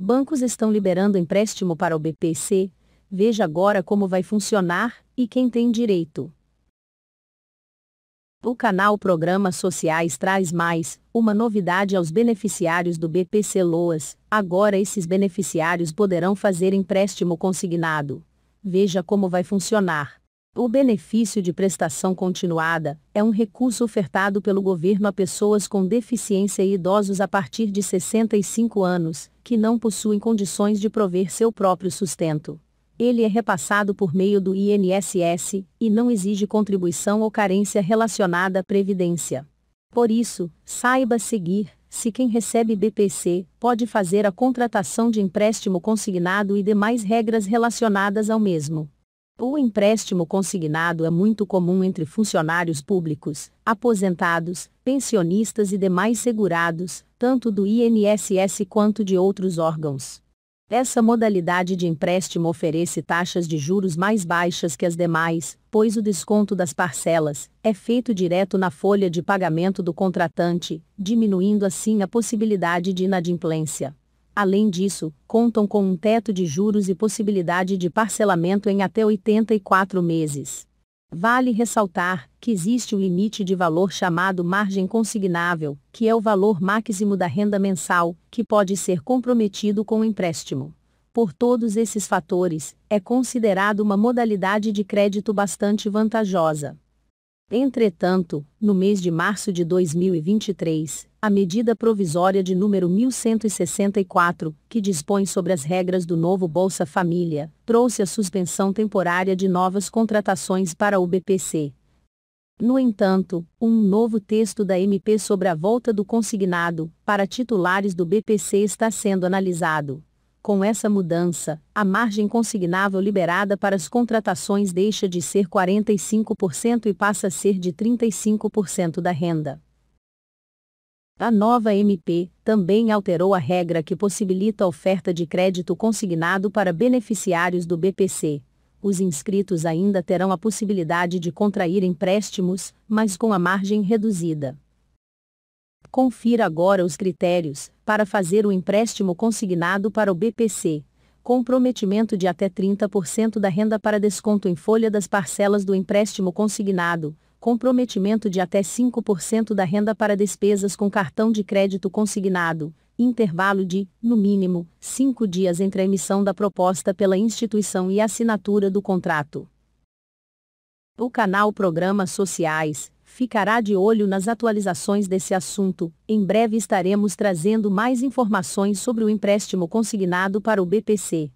Bancos estão liberando empréstimo para o BPC. Veja agora como vai funcionar e quem tem direito. O canal Programas Sociais traz mais uma novidade aos beneficiários do BPC Loas. Agora esses beneficiários poderão fazer empréstimo consignado. Veja como vai funcionar. O benefício de prestação continuada é um recurso ofertado pelo governo a pessoas com deficiência e idosos a partir de 65 anos, que não possuem condições de prover seu próprio sustento. Ele é repassado por meio do INSS e não exige contribuição ou carência relacionada à previdência. Por isso, saiba seguir se quem recebe BPC pode fazer a contratação de empréstimo consignado e demais regras relacionadas ao mesmo. O empréstimo consignado é muito comum entre funcionários públicos, aposentados, pensionistas e demais segurados, tanto do INSS quanto de outros órgãos. Essa modalidade de empréstimo oferece taxas de juros mais baixas que as demais, pois o desconto das parcelas é feito direto na folha de pagamento do contratante, diminuindo assim a possibilidade de inadimplência. Além disso, contam com um teto de juros e possibilidade de parcelamento em até 84 meses. Vale ressaltar que existe o limite de valor chamado margem consignável, que é o valor máximo da renda mensal, que pode ser comprometido com o empréstimo. Por todos esses fatores, é considerado uma modalidade de crédito bastante vantajosa. Entretanto, no mês de março de 2023, a medida provisória de número 1164, que dispõe sobre as regras do novo Bolsa Família, trouxe a suspensão temporária de novas contratações para o BPC. No entanto, um novo texto da MP sobre a volta do consignado para titulares do BPC está sendo analisado. Com essa mudança, a margem consignável liberada para as contratações deixa de ser 45% e passa a ser de 35% da renda. A nova MP também alterou a regra que possibilita a oferta de crédito consignado para beneficiários do BPC. Os inscritos ainda terão a possibilidade de contrair empréstimos, mas com a margem reduzida. Confira agora os critérios para fazer o empréstimo consignado para o BPC. Comprometimento de até 30% da renda para desconto em folha das parcelas do empréstimo consignado. Comprometimento de até 5% da renda para despesas com cartão de crédito consignado. Intervalo de, no mínimo, 5 dias entre a emissão da proposta pela instituição e assinatura do contrato. O canal Programas Sociais ficará de olho nas atualizações desse assunto. Em breve estaremos trazendo mais informações sobre o empréstimo consignado para o BPC.